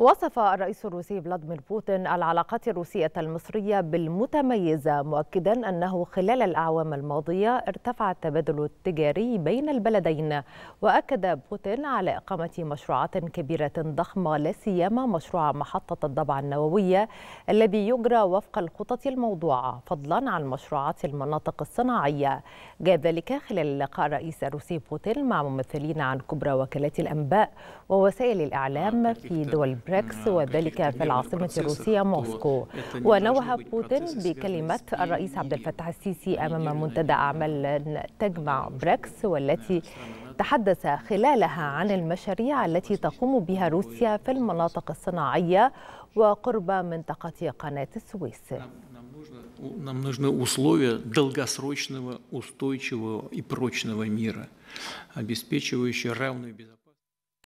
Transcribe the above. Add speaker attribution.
Speaker 1: وصف الرئيس الروسي فلاديمير بوتين العلاقات الروسية المصرية بالمتميزة مؤكدا أنه خلال الأعوام الماضية ارتفع التبادل التجاري بين البلدين وأكد بوتين على إقامة مشروعات كبيرة ضخمة لا سيما مشروع محطة الضبع النووية الذي يجرى وفق الخطط الموضوعة فضلا عن مشروعات المناطق الصناعية جاء ذلك خلال لقاء الرئيس الروسي بوتين مع ممثلين عن كبرى وكالات الأنباء ووسائل الإعلام في دول بريكس وذلك في العاصمة الروسية موسكو ونوه بوتين بكلمة الرئيس عبد الفتاح السيسي أمام منتدى أعمال تجمع بريكس والتي تحدث خلالها عن المشاريع التي تقوم بها روسيا في المناطق الصناعية وقرب منطقة قناة السويس Нам
Speaker 2: نعم، нужны نعم، نعم، условия долгосрочного, устойчивого и прочного мира, обеспечивающие равную безопасность.